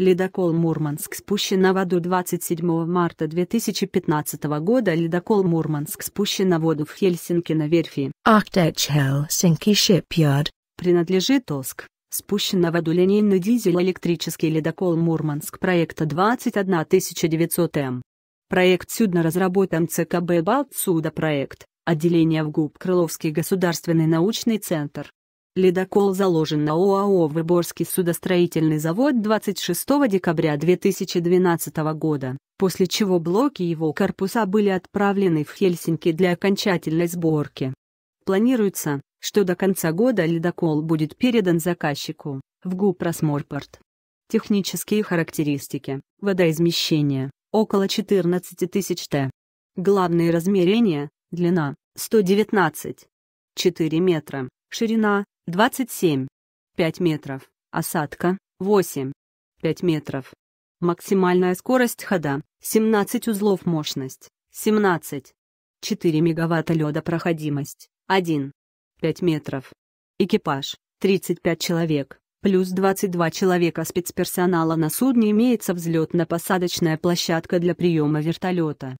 Ледокол «Мурманск» спущен на воду 27 марта 2015 года. Ледокол «Мурманск» спущен на воду в Хельсинки на верфи Arctic Helsinki Shipyard. Принадлежит ОСК. Спущен на воду линейный дизель-электрический ледокол «Мурманск» проекта 21900М. Проект судна разработан ЦКБ «Балтсуда» проект, отделение в ГУП «Крыловский государственный научный центр». Ледокол заложен на ОАО «Выборгский судостроительный завод» 26 декабря 2012 года, после чего блоки его корпуса были отправлены в Хельсинки для окончательной сборки. Планируется, что до конца года ледокол будет передан заказчику, в ГУП «Росморпорт». Технические характеристики. Водоизмещение – около 14 тысяч Т. Главные размерения – длина – 119,4 метра, ширина 27, 5 метров. Осадка, 8, 5 метров. Максимальная скорость хода, 17 узлов мощность, 17. 4 мегаватта леда проходимость, 1, 5 метров. Экипаж, 35 человек, плюс 22 человека спецперсонала на судне имеется взлетно-посадочная площадка для приема вертолета.